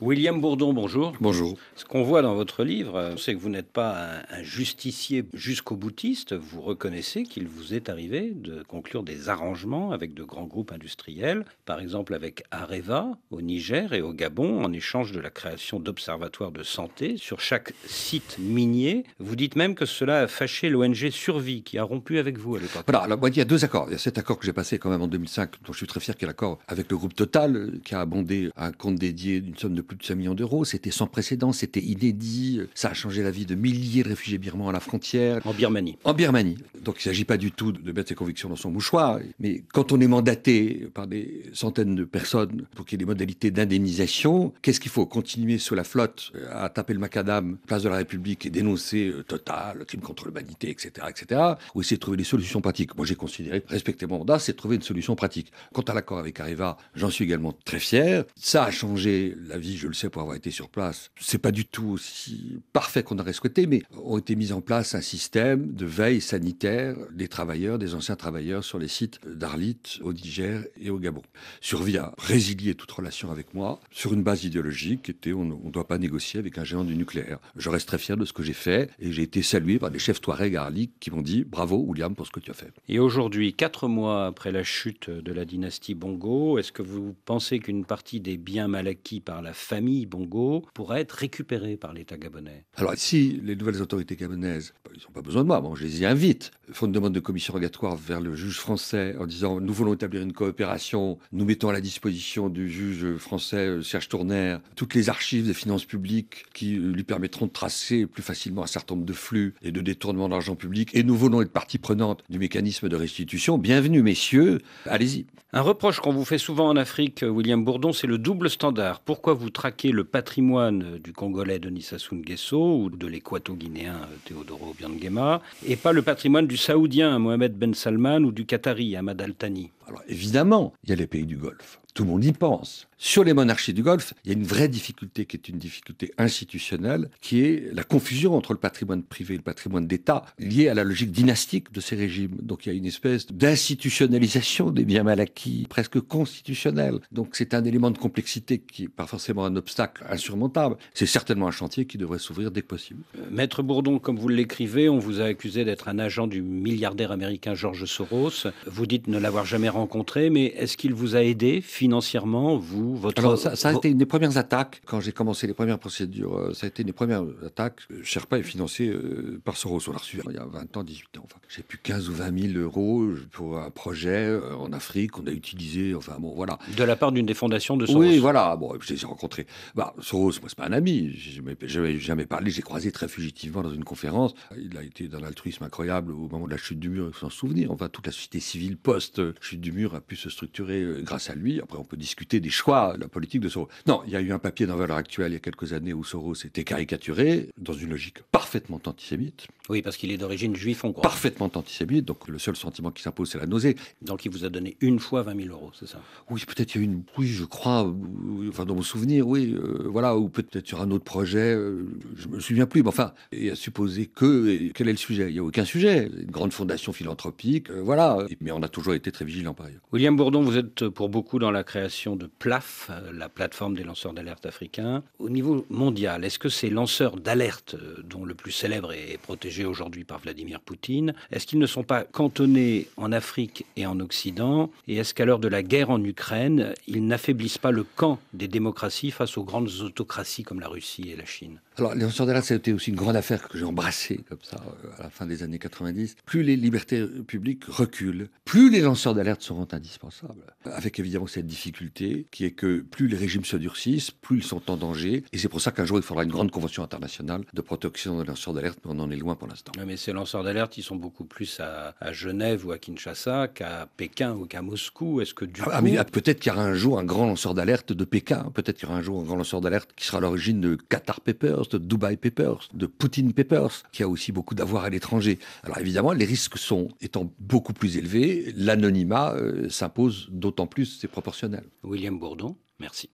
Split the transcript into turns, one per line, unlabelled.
William Bourdon, bonjour. Bonjour. Ce qu'on voit dans votre livre, euh, c'est que vous n'êtes pas un, justicier jusqu'au boutiste. Vous reconnaissez qu'il vous est arrivé de conclure des arrangements avec de grands groupes industriels, par exemple avec Areva au Niger et au Gabon, en échange de la création d'observatoires de santé sur chaque site minier. Vous dites même que cela a fâché l'ONG Survie, qui a rompu avec vous à l'époque.
Voilà, alors, il y a deux accords. Il y a cet accord que j'ai passé quand même en 2005, dont je suis très fier, qui est l'accord avec le groupe Total, euh, qui a abondé un compte dédié d'une somme de plus de 5 millions d'euros. C'était sans précédent, c'était inédit. Ça a changé la vie de milliers de réfugiés birmans à la frontière. En Birmanie. En Birmanie. Donc il ne s'agit pas du tout de mettre ses convictions dans son mouchoir. Mais quand on est mandaté par des centaines de personnes pour qu'il y ait des modalités d'indemnisation, qu'est-ce qu'il faut Continuer sur la flotte euh, à taper le macadam, place de la République et dénoncer euh, Total, le crime contre l'humanité, etc., etc. Ou essayer de trouver des solutions pratiques. Moi j'ai considéré respecter mon mandat, c'est trouver une solution pratique. Quant à l'accord avec Areva, j'en suis également très fier. Ça a changé la vie je le sais pour avoir été sur place, c'est pas du tout aussi parfait qu'on aurait souhaité, mais ont été mis en place un système de veille sanitaire des travailleurs, des anciens travailleurs sur les sites d'Arlit, au Niger et au Gabon. Survia résilier toute relation avec moi sur une base idéologique qui était on ne doit pas négocier avec un géant du nucléaire. Je reste très fier de ce que j'ai fait et j'ai été salué par des chefs Touareg à Arlit qui m'ont dit bravo William pour ce que tu as fait.
Et aujourd'hui, quatre mois après la chute de la dynastie Bongo, est-ce que vous pensez qu'une partie des biens mal acquis par la famille Bongo pourrait être récupérée par l'État gabonais
Alors si les nouvelles autorités gabonaises, bah, ils n'ont pas besoin de moi, bon, je les y invite, font une demande de commission rogatoire vers le juge français en disant nous voulons établir une coopération, nous mettons à la disposition du juge français euh, Serge Tournaire toutes les archives des finances publiques qui euh, lui permettront de tracer plus facilement un certain nombre de flux et de détournements d'argent public et nous voulons être partie prenante du mécanisme de restitution. Bienvenue messieurs,
allez-y. Un reproche qu'on vous fait souvent en Afrique, euh, William Bourdon, c'est le double standard. Pourquoi vous traquer le patrimoine du Congolais Denis Sassou Nguesso ou de l'Équato-Guinéen euh, Teodoro Biangema, et pas le patrimoine du Saoudien Mohamed Ben Salman ou du Qatari Ahmad Al-Thani Alors
évidemment, il y a les pays du Golfe. Tout le monde y pense. Sur les monarchies du Golfe, il y a une vraie difficulté qui est une difficulté institutionnelle, qui est la confusion entre le patrimoine privé et le patrimoine d'État, lié à la logique dynastique de ces régimes. Donc il y a une espèce d'institutionnalisation des biens mal acquis, presque constitutionnelle. Donc c'est un élément de complexité qui n'est pas forcément un obstacle insurmontable. C'est certainement un chantier qui devrait s'ouvrir dès que possible.
Euh, Maître Bourdon, comme vous l'écrivez, on vous a accusé d'être un agent du milliardaire américain George Soros. Vous dites ne l'avoir jamais rencontré, mais est-ce qu'il vous a aidé financièrement, vous, votre... ça, a été une des premières attaques.
Quand j'ai commencé les premières procédures, euh, ça a été une des premières attaques. Euh, Sherpa est financé euh, par Soros. On l'a reçu hein, il y a 20 ans, 18 ans. Enfin, j'ai plus 15 ou 20 000 euros pour un projet en Afrique qu'on a utilisé. Enfin, bon, voilà. De la part d'une des fondations de Soros. Oui, voilà. Bon, je les ai rencontrés. Bah, Soros, moi, c'est pas un ami. je jamais, jamais parlé. J'ai croisé très fugitivement dans une conférence. Il a été d'un altruisme incroyable au moment de la chute du mur, s'en souvenir. Enfin, toute la société civile post-chute du mur a pu se structurer grâce à lui. Après, on peut discuter des choix, la politique de Soros. Non, il y a eu un papier dans Valeurs Actuelles il y a quelques années où Soros était caricaturé dans une logique parfaitement antisémite. Oui, parce qu'il est d'origine juif hongroise. Parfaitement antisémite, donc le seul sentiment qui s'impose, c'est la nausée. Donc il vous a donné une
fois 20 000 euros, c'est ça
Oui, peut-être il y a une, oui, je crois, euh, enfin dans mon souvenir, oui, euh, voilà, ou peut-être sur un autre projet, euh, je me souviens plus, mais enfin, et à supposer que, quel est le sujet Il n'y a aucun sujet. Une grande fondation philanthropique, voilà. Mais on a toujours été très vigilant par ailleurs.
William Bourdon, vous êtes pour beaucoup dans la la création de PLAF, euh, la plateforme des lanceurs d'alerte africains. Au niveau mondial, est-ce que ces lanceurs d'alerte, euh, dont le plus célèbre est protégé aujourd'hui par Vladimir Poutine, est-ce qu'ils ne sont pas cantonnés en Afrique et en Occident Et est-ce qu'à l'heure de la guerre en Ukraine, ils n'affaiblissent pas le camp des démocraties face aux grandes autocraties comme la Russie et la Chine
Alors, les lanceurs d'alerte, c'était aussi une grande affaire que j'ai embrassée comme ça euh, à la fin des années 90. Plus les libertés publiques reculent, plus les lanceurs d'alerte seront indispensables. Avec évidemment cette difficulté qui est que plus les régimes se durcissent, plus ils sont en danger. Et c'est pour ça qu'un jour, il faudra une grande convention internationale de protection des lanceurs d'alerte, mais on en est loin pour l'instant.
mais ces lanceurs d'alerte, ils sont beaucoup plus à, Genève ou à Kinshasa qu'à Pékin ou qu'à Moscou. Est-ce que ah, ah, ah,
peut-être qu'il y aura un jour un grand lanceur d'alerte de Pékin, peut-être qu'il y aura un jour un grand lanceur d'alerte qui sera à l'origine de Qatar Papers, de Dubai Papers, de Poutine Papers, qui a aussi beaucoup d'avoir à l'étranger. Alors évidemment, les risques sont étant beaucoup plus élevés, l'anonymat euh, s'impose d'autant plus, ses proportions.
William Bourdon, merci.